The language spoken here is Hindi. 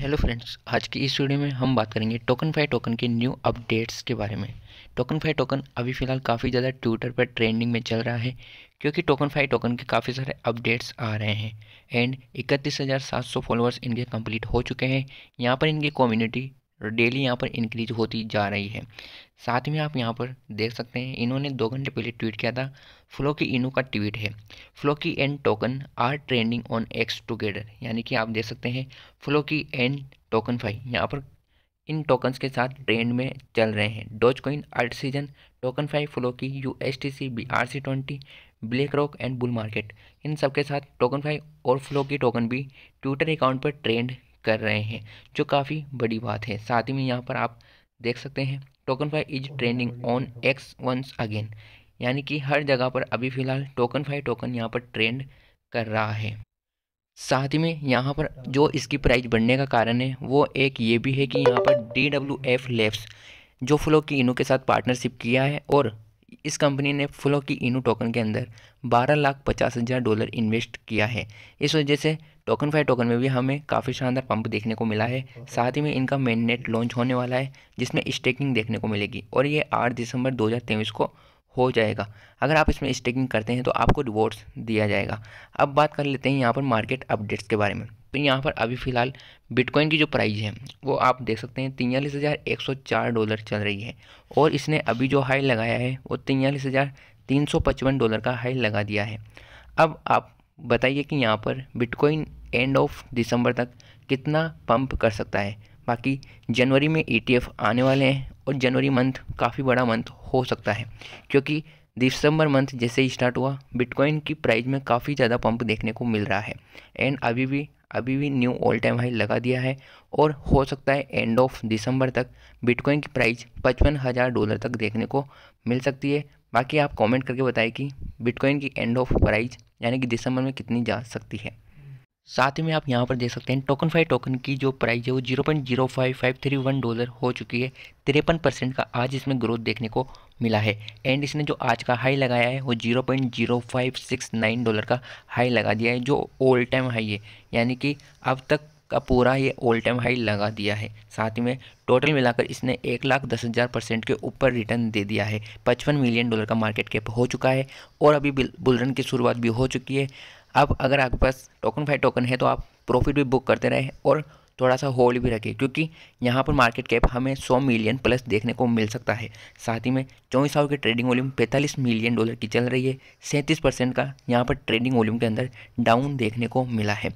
हेलो फ्रेंड्स आज की इस वीडियो में हम बात करेंगे टोकन फाई टोकन के न्यू अपडेट्स के बारे में टोकन फाई टोकन अभी फ़िलहाल काफ़ी ज़्यादा ट्विटर पर ट्रेंडिंग में चल रहा है क्योंकि टोकन फाई टोकन के काफ़ी सारे अपडेट्स आ रहे हैं एंड इकतीस हज़ार सात सौ फॉलोअर्स इनके कंप्लीट हो चुके हैं यहाँ पर इनकी कम्युनिटी डेली यहाँ पर इंक्रीज होती जा रही है साथ में आप यहाँ पर देख सकते हैं इन्होंने दो घंटे पहले ट्वीट किया था फ्लो की इनो का ट्वीट है Floki and token are trending on X together यानी कि आप देख सकते हैं flow Floki and token five यहाँ पर इन टोकन्स के साथ ट्रेंड में चल रहे हैं Dogecoin alt season TokenFi Floki U S T C B R C twenty BlackRock and bull market इन सब के साथ टोकन फाइव और फ्लो की टोकन भी ट्विटर अकाउंट पर ट्रेंड कर रहे हैं जो काफ़ी बड़ी बात है साथ ही में यहाँ पर आप देख सकते हैं TokenFi is trending on X once again यानी कि हर जगह पर अभी फ़िलहाल टोकन फाई टोकन यहाँ पर ट्रेंड कर रहा है साथ ही में यहाँ पर जो इसकी प्राइस बढ़ने का कारण है वो एक ये भी है कि यहाँ पर डी डब्ल्यू एफ लेफ्स जो फ्लो की इनो के साथ पार्टनरशिप किया है और इस कंपनी ने फ्लो की इनू टोकन के अंदर बारह लाख पचास हज़ार डॉलर इन्वेस्ट किया है इस वजह से टोकन फाइव टोकन में भी हमें काफ़ी शानदार पंप देखने को मिला है साथ ही में इनका मेन नेट लॉन्च होने वाला है जिसमें स्टेकिंग देखने को मिलेगी और ये आठ दिसंबर दो को हो जाएगा अगर आप इसमें स्टेकिंग करते हैं तो आपको रिवॉर्ड्स दिया जाएगा अब बात कर लेते हैं यहाँ पर मार्केट अपडेट्स के बारे में तो यहाँ पर अभी फ़िलहाल बिटकॉइन की जो प्राइस है वो आप देख सकते हैं तियालीस हज़ार एक सौ चार डॉलर चल रही है और इसने अभी जो हाई लगाया है वो तियालीस हज़ार तीन सौ पचपन डॉलर का हाई लगा दिया है अब आप बताइए कि यहाँ पर बिटकॉइन एंड ऑफ दिसंबर तक कितना पंप कर सकता है बाकी जनवरी में ई e आने वाले हैं और जनवरी मंथ काफ़ी बड़ा मंथ हो सकता है क्योंकि दिसंबर मंथ जैसे ही स्टार्ट हुआ बिटकॉइन की प्राइस में काफ़ी ज़्यादा पंप देखने को मिल रहा है एंड अभी भी अभी भी न्यू ऑल टाइम हाई लगा दिया है और हो सकता है एंड ऑफ दिसंबर तक बिटकॉइन की प्राइस पचपन हज़ार डॉलर तक देखने को मिल सकती है बाकी आप कमेंट करके बताएं कि बिटकॉइन की एंड ऑफ प्राइस यानी कि दिसंबर में कितनी जा सकती है साथ ही में आप यहाँ पर देख सकते हैं टोकन फाइव टोकन की जो प्राइस है वो zero point zero five five three one dollar हो चुकी है तिरपन परसेंट का आज इसमें ग्रोथ देखने को मिला है एंड इसने जो आज का हाई लगाया है वो zero point zero five six nine dollar का हाई लगा दिया है जो ओल्ड टाइम हाई है यानी कि अब तक का पूरा ये ऑल टाइम हाई लगा दिया है साथ ही में टोटल मिलाकर इसने एक लाख दस हज़ार परसेंट के ऊपर रिटर्न दे दिया है पचपन मिलियन डॉलर का मार्केट कैप हो चुका है और अभी बुलरन की शुरुआत भी हो चुकी है अब अगर आपके पास टोकन फाइव टोकन है तो आप प्रॉफिट भी बुक करते रहें और थोड़ा सा होल्ड भी रखें क्योंकि यहाँ पर मार्केट कैप हमें 100 मिलियन प्लस देखने को मिल सकता है साथ ही में चौबीस आवर की ट्रेडिंग वॉल्यूम 45 मिलियन डॉलर की चल रही है सैंतीस परसेंट का यहाँ पर ट्रेडिंग वॉल्यूम के अंदर डाउन देखने को मिला है